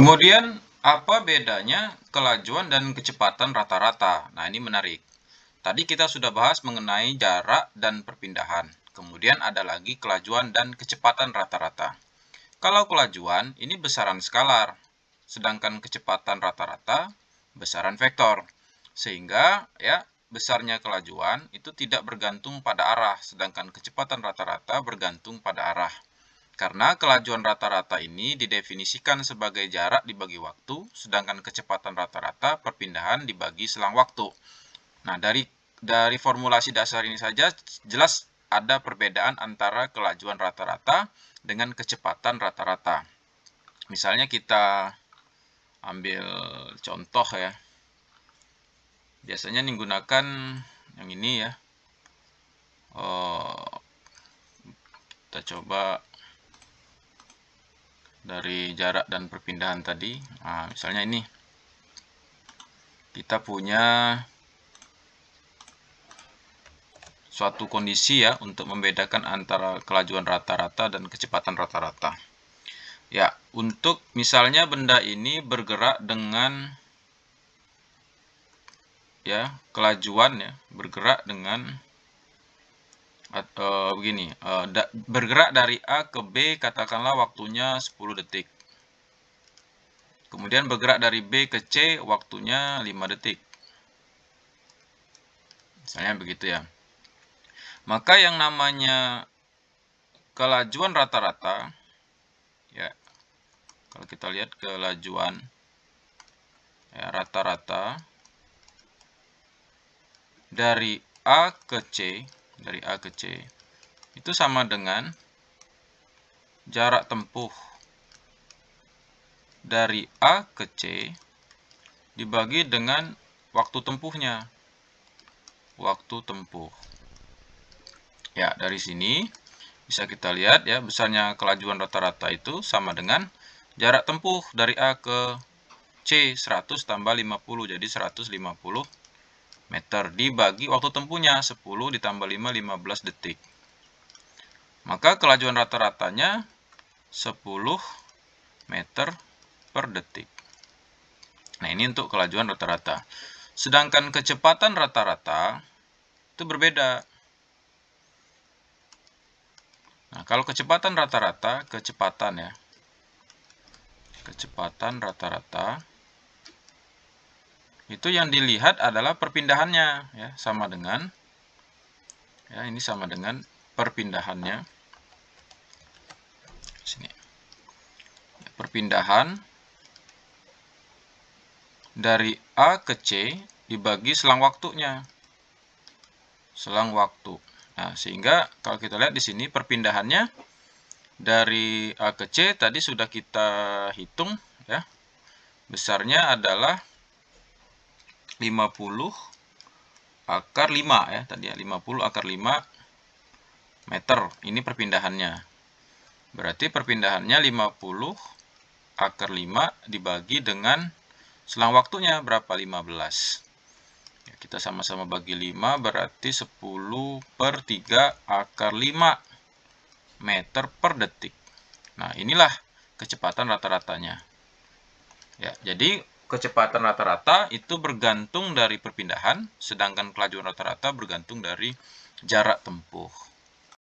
Kemudian apa bedanya kelajuan dan kecepatan rata-rata? Nah, ini menarik. Tadi kita sudah bahas mengenai jarak dan perpindahan. Kemudian ada lagi kelajuan dan kecepatan rata-rata. Kalau kelajuan, ini besaran skalar. Sedangkan kecepatan rata-rata, besaran vektor. Sehingga, ya, besarnya kelajuan itu tidak bergantung pada arah, sedangkan kecepatan rata-rata bergantung pada arah. Karena kelajuan rata-rata ini didefinisikan sebagai jarak dibagi waktu, sedangkan kecepatan rata-rata perpindahan dibagi selang waktu. Nah, dari dari formulasi dasar ini saja jelas ada perbedaan antara kelajuan rata-rata dengan kecepatan rata-rata. Misalnya kita ambil contoh ya. Biasanya menggunakan yang ini ya. Oh, kita coba dari jarak dan perpindahan tadi. Nah, misalnya ini, kita punya suatu kondisi ya untuk membedakan antara kelajuan rata-rata dan kecepatan rata-rata. Ya, untuk misalnya benda ini bergerak dengan ya kelajuan ya bergerak dengan uh, begini, eh, bergerak dari A ke B katakanlah waktunya 10 detik. Kemudian bergerak dari B ke C waktunya 5 detik. Misalnya begitu ya. Maka yang namanya kelajuan rata-rata ya. Kalau kita lihat kelajuan ya rata-rata dari A ke C dari A ke C itu sama dengan jarak tempuh dari A ke C dibagi dengan waktu tempuhnya. Waktu tempuh. Ya, dari sini bisa kita lihat ya, besarnya kelajuan rata-rata itu sama dengan jarak tempuh dari A ke C 100 tambah 50, jadi 150 meter dibagi waktu tempuhnya 10 ditambah 5 15 detik. Maka kelajuan rata-ratanya 10 meter per detik. Nah, ini untuk kelajuan rata-rata. Sedangkan kecepatan rata-rata itu berbeda. Nah, kalau kecepatan rata-rata, kecepatan ya. Kecepatan rata-rata itu yang dilihat adalah perpindahannya ya sama dengan ya ini sama dengan perpindahannya sini perpindahan dari A ke C dibagi selang waktunya selang waktu nah sehingga kalau kita lihat di sini perpindahannya dari A ke C tadi sudah kita hitung ya besarnya adalah 50 akar 5 ya tadi ya 50 akar 5 meter ini perpindahannya berarti perpindahannya 50 akar 5 dibagi dengan selang waktunya berapa 15 ya, kita sama-sama bagi 5 berarti 10 per 3 akar 5 meter per detik nah inilah kecepatan rata-ratanya ya jadi kecepatan rata-rata itu bergantung dari perpindahan, sedangkan kelajuan rata-rata bergantung dari jarak tempuh.